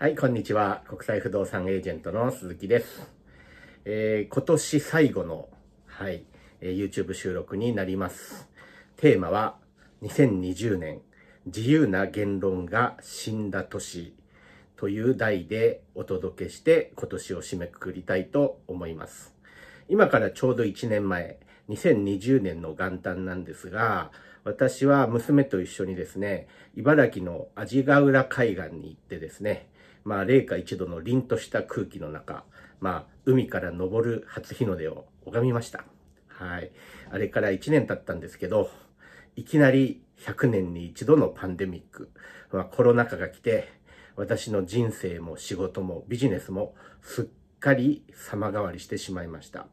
はい、こんにちは。国際不動産エージェントの鈴木です。えー、今年最後の、はい、えー、YouTube 収録になります。テーマは、2020年、自由な言論が死んだ年という題でお届けして、今年を締めくくりたいと思います。今からちょうど1年前、2020年の元旦なんですが、私は娘と一緒にですね、茨城の味ヶ浦海岸に行ってですね、まあ、零下一度の凛とした空気の中、まあ、海から昇る初日の出を拝みました。はい。あれから1年経ったんですけど、いきなり100年に一度のパンデミック、まあ、コロナ禍が来て、私の人生も仕事もビジネスもすっかり様変わりしてしまいました。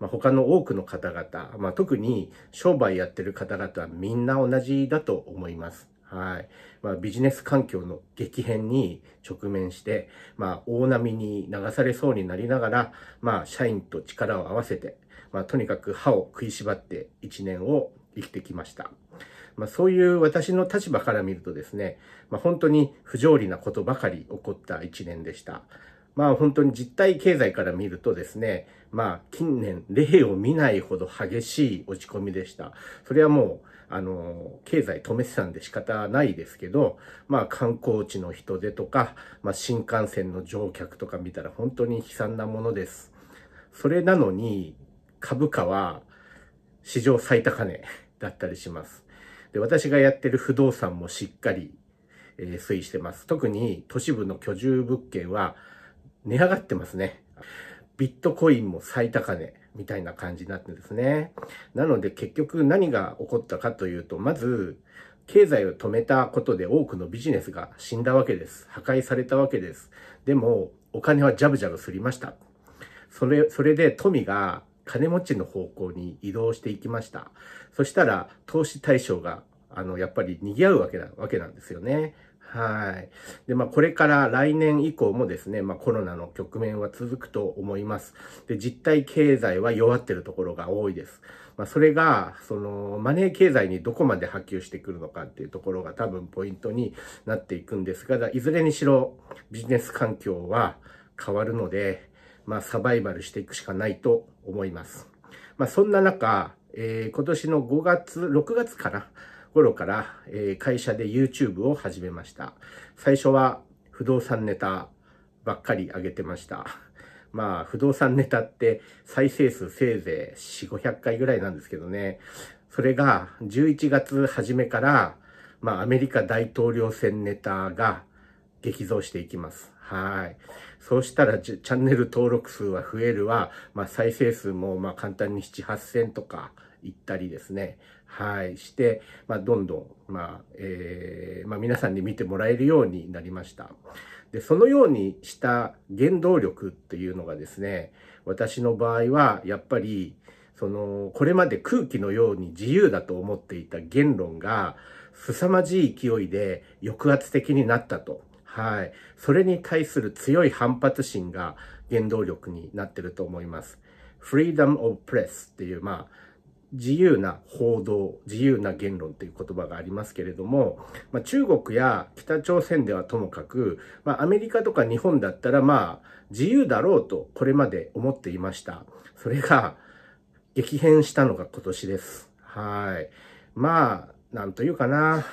まあ、他の多くの方々、まあ、特に商売やってる方々はみんな同じだと思います。はい。まあ、ビジネス環境の激変に直面して、まあ、大波に流されそうになりながら、まあ、社員と力を合わせて、まあ、とにかく歯を食いしばって1年を生きてきました。まあ、そういう私の立場から見るとですね、まあ、本当に不条理なことばかり起こった1年でした。まあ本当に実体経済から見るとですね、まあ近年例を見ないほど激しい落ち込みでした。それはもう、あの、経済止めてたんで仕方ないですけど、まあ観光地の人出とか、まあ新幹線の乗客とか見たら本当に悲惨なものです。それなのに株価は史上最高値だったりします。で、私がやってる不動産もしっかり、えー、推移してます。特に都市部の居住物件は値上がってますね。ビットコインも最高値みたいな感じになってですね。なので結局何が起こったかというと、まず、経済を止めたことで多くのビジネスが死んだわけです。破壊されたわけです。でも、お金はジャブジャブすりました。それ、それで富が金持ちの方向に移動していきました。そしたら、投資対象が、あの、やっぱり賑わうわけな、わけなんですよね。はい。で、まあ、これから来年以降もですね、まあ、コロナの局面は続くと思います。で、実体経済は弱ってるところが多いです。まあ、それが、その、マネー経済にどこまで波及してくるのかっていうところが多分ポイントになっていくんですが、いずれにしろビジネス環境は変わるので、まあ、サバイバルしていくしかないと思います。まあ、そんな中、えー、今年の5月、6月かな。頃から、えー、会社で YouTube を始めました。最初は不動産ネタばっかり上げてました。まあ、不動産ネタって再生数せいぜい4、500回ぐらいなんですけどね。それが11月初めから、まあ、アメリカ大統領選ネタが激増していきます。はい。そうしたら、チャンネル登録数は増えるわ。まあ、再生数も、まあ、簡単に7、8000とか、行ったりですね、はい、して、まあ、どんどん、まあ、えー、まあ、皆さんに見てもらえるようになりました。で、そのようにした原動力っていうのがですね、私の場合は、やっぱり、その、これまで空気のように自由だと思っていた言論が、凄まじい勢いで抑圧的になったと。はい。それに対する強い反発心が原動力になってると思います。Freedom of Press っていう、まあ、自由な報道、自由な言論という言葉がありますけれども、まあ、中国や北朝鮮ではともかく、まあ、アメリカとか日本だったらまあ自由だろうとこれまで思っていました。それが激変したのが今年です。はい。まあ、なんというかな。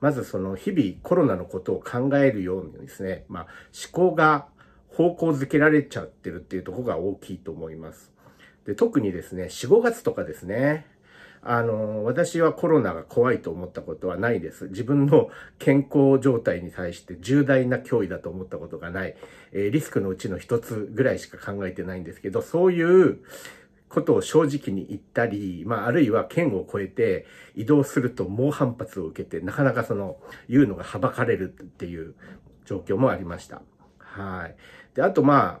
まずその日々コロナのことを考えるようにですね、まあ思考が方向づけられちゃってるっていうとこが大きいと思います。で、特にですね、4、5月とかですね、あの、私はコロナが怖いと思ったことはないです。自分の健康状態に対して重大な脅威だと思ったことがない。えー、リスクのうちの一つぐらいしか考えてないんですけど、そういうことを正直に言ったり、まあ、あるいは県を越えて移動すると猛反発を受けて、なかなかその、言うのがはばかれるっていう状況もありました。はい。で、あとまあ、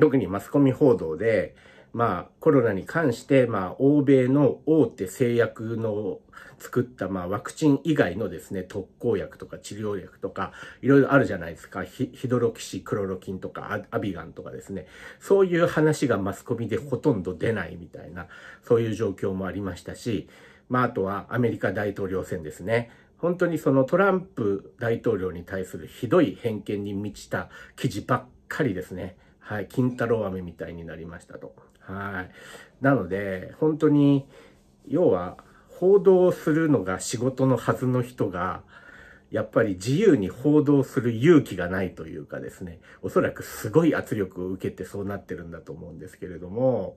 特にマスコミ報道で、まあ、コロナに関して、まあ、欧米の大手製薬の作った、まあ、ワクチン以外のですね、特効薬とか治療薬とか、いろいろあるじゃないですか。ヒドロキシ、クロロキンとかア、アビガンとかですね。そういう話がマスコミでほとんど出ないみたいな、そういう状況もありましたし、まあ、あとはアメリカ大統領選ですね。本当にそのトランプ大統領に対するひどい偏見に満ちた記事ばっかりですね。はい、金太郎飴みたいになりましたと。はい。なので、本当に、要は、報道するのが仕事のはずの人が、やっぱり自由に報道する勇気がないというかですね、おそらくすごい圧力を受けてそうなってるんだと思うんですけれども、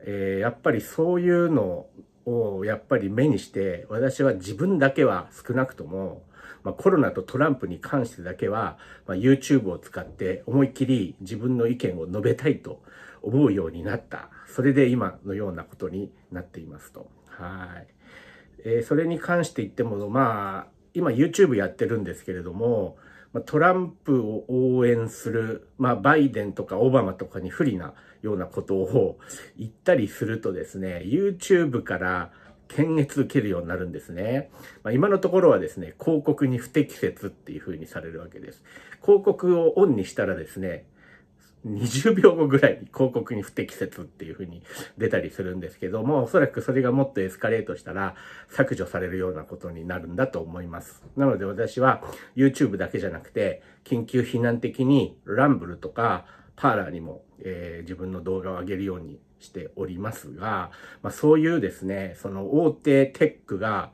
えー、やっぱりそういうのをやっぱり目にして、私は自分だけは少なくとも、まあ、コロナとトランプに関してだけは、まあ、YouTube を使って思いっきり自分の意見を述べたいと思うようになった。それで今のようなことになっていますと。はい。えー、それに関して言っても、まあ、今 YouTube やってるんですけれども、トランプを応援する、まあ、バイデンとかオバマとかに不利なようなことを言ったりするとですね、YouTube から検閲受けるようになるんですね。まあ、今のところはですね、広告に不適切っていう風にされるわけです。広告をオンにしたらですね、20秒後ぐらいに広告に不適切っていう風に出たりするんですけども、おそらくそれがもっとエスカレートしたら削除されるようなことになるんだと思います。なので私は YouTube だけじゃなくて、緊急避難的に Rumble とかパーラーにも、えー、自分の動画を上げるようにしておりますが、まあ、そういうですね、その大手テックが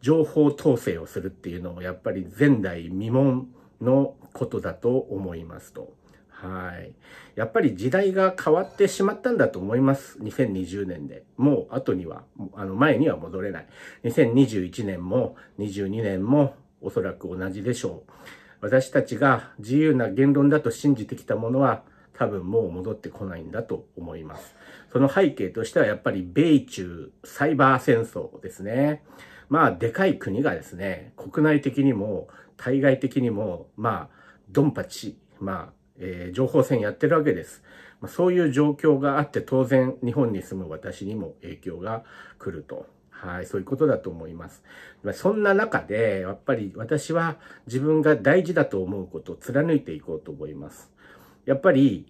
情報統制をするっていうのもやっぱり前代未聞のことだと思いますと。はい。やっぱり時代が変わってしまったんだと思います。2020年で。もう後には、あの前には戻れない。2021年も22年もおそらく同じでしょう。私たちが自由な言論だと信じてきたものは多分もう戻ってこないんだと思います。その背景としてはやっぱり米中サイバー戦争ですね。まあ、でかい国がですね、国内的にも対外的にも、まあ、ドンパチ、まあ、えー、情報戦やってるわけです。まあ、そういう状況があって当然日本に住む私にも影響が来ると。はい、そういうことだと思います。そんな中で、やっぱり私は自分が大事だと思うことを貫いていこうと思います。やっぱり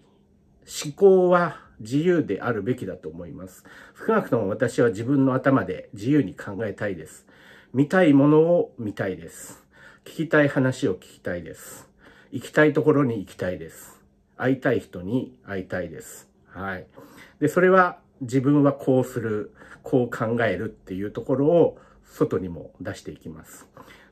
思考は自由であるべきだと思います。少なくとも私は自分の頭で自由に考えたいです。見たいものを見たいです。聞きたい話を聞きたいです。行きたいところに行きたいです。会いたい人に会いたいです。はい。で、それは自分はこうする、こう考えるっていうところを外にも出していきます。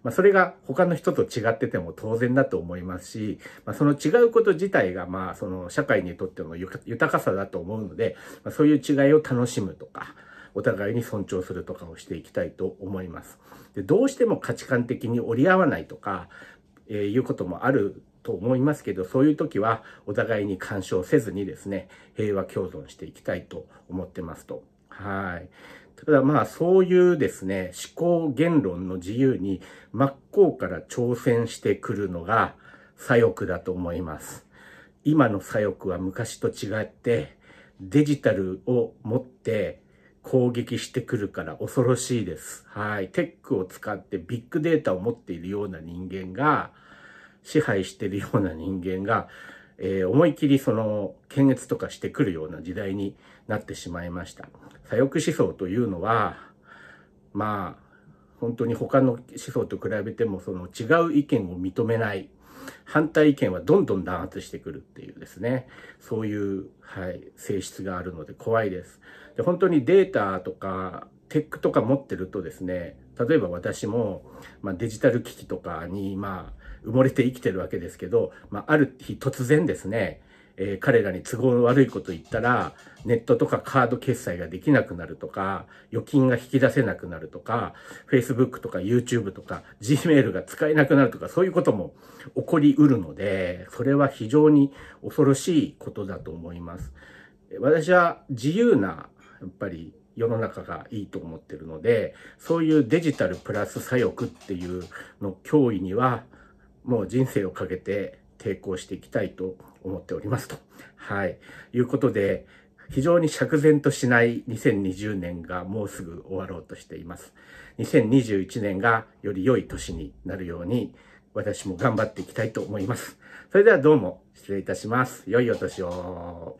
まあ、それが他の人と違ってても当然だと思いますし、まあ、その違うこと自体が、まあ、その社会にとっての豊かさだと思うので、まあ、そういう違いを楽しむとか、お互いに尊重するとかをしていきたいと思います。でどうしても価値観的に折り合わないとか、えー、いうこともあると思いますけど、そういう時はお互いに干渉せずにですね、平和共存していきたいと思ってますと。はい。ただまあそういうですね、思考言論の自由に真っ向から挑戦してくるのが左翼だと思います。今の左翼は昔と違ってデジタルを持って攻撃してくるから恐ろしいです。はい。テックを使ってビッグデータを持っているような人間が、支配しているような人間が、えー、思い切りその検閲とかしてくるような時代になってしまいました。左翼思想というのは、まあ、本当に他の思想と比べてもその違う意見を認めない。反対意見はどんどん弾圧してくるっていうですね。そういう、はい、性質があるので怖いです。で、本当にデータとかテックとか持ってるとですね、例えば私も、まあ、デジタル機器とかに、まあ、埋もれて生きてるわけですけど、まあ、ある日突然ですね、えー、彼らに都合悪いこと言ったら、ネットとかカード決済ができなくなるとか、預金が引き出せなくなるとか、Facebook とか YouTube とか Gmail が使えなくなるとか、そういうことも起こりうるので、それは非常に恐ろしいことだと思います。私は自由な、やっぱり世の中がいいと思ってるので、そういうデジタルプラス左翼っていうの脅威には、もう人生をかけて抵抗していきたいと思っておりますと。はい。いうことで、非常に釈然としない2020年がもうすぐ終わろうとしています。2021年がより良い年になるように、私も頑張っていきたいと思います。それではどうも失礼いたします。良いお年を。